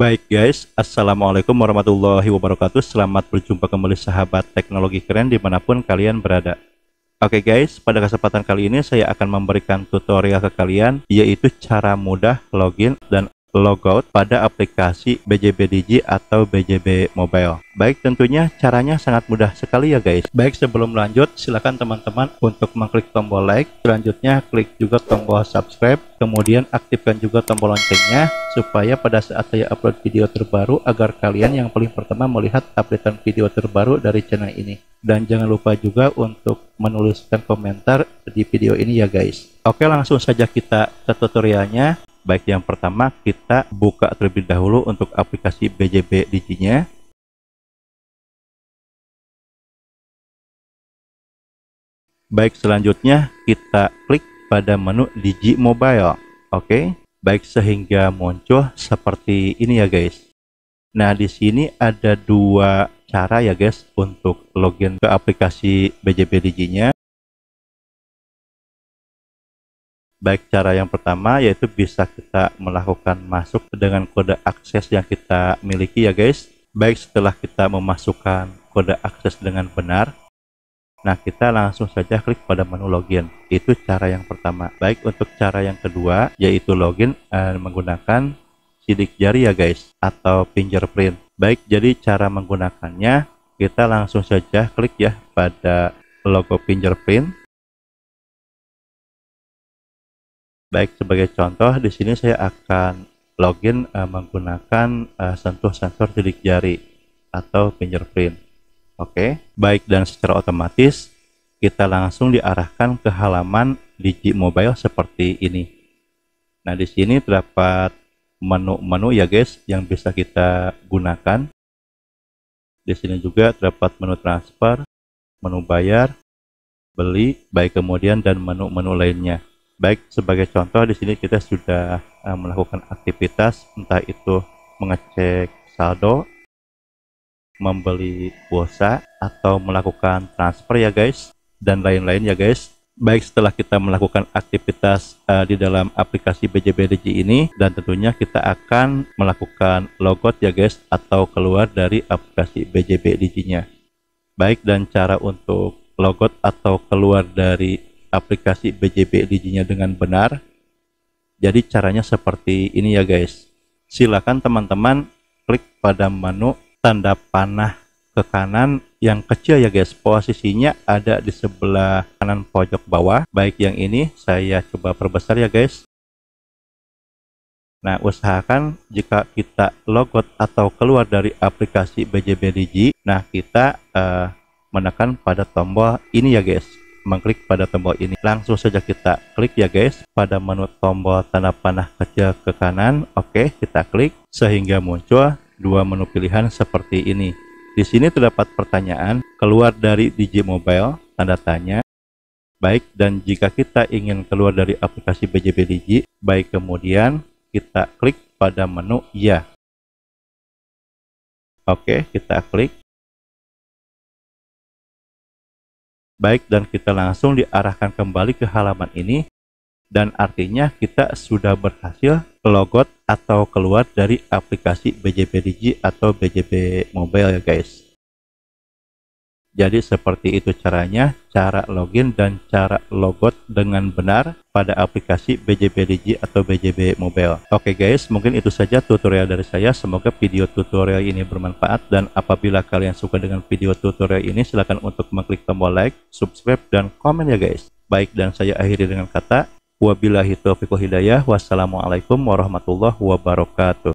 Baik guys, Assalamualaikum warahmatullahi wabarakatuh Selamat berjumpa kembali sahabat teknologi keren dimanapun kalian berada Oke guys, pada kesempatan kali ini saya akan memberikan tutorial ke kalian Yaitu cara mudah login dan logout pada aplikasi BJB Digi atau BJB Mobile. Baik, tentunya caranya sangat mudah sekali ya guys. Baik, sebelum lanjut, silakan teman-teman untuk mengklik tombol like, selanjutnya klik juga tombol subscribe, kemudian aktifkan juga tombol loncengnya, supaya pada saat saya upload video terbaru, agar kalian yang paling pertama melihat updatean video terbaru dari channel ini. Dan jangan lupa juga untuk menuliskan komentar di video ini ya guys. Oke, langsung saja kita ke tutorialnya baik yang pertama kita buka terlebih dahulu untuk aplikasi BJB Digi-nya baik selanjutnya kita klik pada menu Digi Mobile oke okay? baik sehingga muncul seperti ini ya guys nah di sini ada dua cara ya guys untuk login ke aplikasi BJB Digi-nya baik cara yang pertama yaitu bisa kita melakukan masuk dengan kode akses yang kita miliki ya guys baik setelah kita memasukkan kode akses dengan benar nah kita langsung saja klik pada menu login itu cara yang pertama baik untuk cara yang kedua yaitu login eh, menggunakan sidik jari ya guys atau fingerprint baik jadi cara menggunakannya kita langsung saja klik ya pada logo fingerprint Baik, sebagai contoh di sini saya akan login uh, menggunakan uh, sentuh sensor sidik jari atau fingerprint. Oke, okay. baik dan secara otomatis kita langsung diarahkan ke halaman Digi Mobile seperti ini. Nah, di sini terdapat menu-menu ya guys yang bisa kita gunakan. Di sini juga terdapat menu transfer, menu bayar, beli, baik kemudian dan menu-menu lainnya. Baik, sebagai contoh di sini kita sudah uh, melakukan aktivitas entah itu mengecek saldo, membeli pulsa atau melakukan transfer ya guys dan lain-lain ya guys. Baik setelah kita melakukan aktivitas uh, di dalam aplikasi BJBDG ini dan tentunya kita akan melakukan logout ya guys atau keluar dari aplikasi BJBDG-nya. Baik dan cara untuk logout atau keluar dari aplikasi BJB LG-nya dengan benar. Jadi caranya seperti ini ya guys. Silakan teman-teman klik pada menu tanda panah ke kanan yang kecil ya guys. Posisinya ada di sebelah kanan pojok bawah. Baik yang ini saya coba perbesar ya guys. Nah, usahakan jika kita logout atau keluar dari aplikasi BJB Digi, nah kita uh, menekan pada tombol ini ya guys mengklik pada tombol ini. Langsung saja kita klik ya guys pada menu tombol tanda panah kecil ke kanan. Oke, kita klik sehingga muncul dua menu pilihan seperti ini. Di sini terdapat pertanyaan keluar dari DJ Mobile tanda tanya. Baik, dan jika kita ingin keluar dari aplikasi BJB Digi, baik kemudian kita klik pada menu ya. Oke, kita klik baik dan kita langsung diarahkan kembali ke halaman ini dan artinya kita sudah berhasil logout atau keluar dari aplikasi BJB Digi atau BJB Mobile ya guys. Jadi seperti itu caranya, cara login dan cara logout dengan benar pada aplikasi BJB Digi atau BJB Mobile. Oke guys, mungkin itu saja tutorial dari saya. Semoga video tutorial ini bermanfaat dan apabila kalian suka dengan video tutorial ini, silakan untuk mengklik tombol like, subscribe, dan komen ya guys. Baik, dan saya akhiri dengan kata, wabillahi taufiq hidayah, wassalamualaikum warahmatullahi wabarakatuh.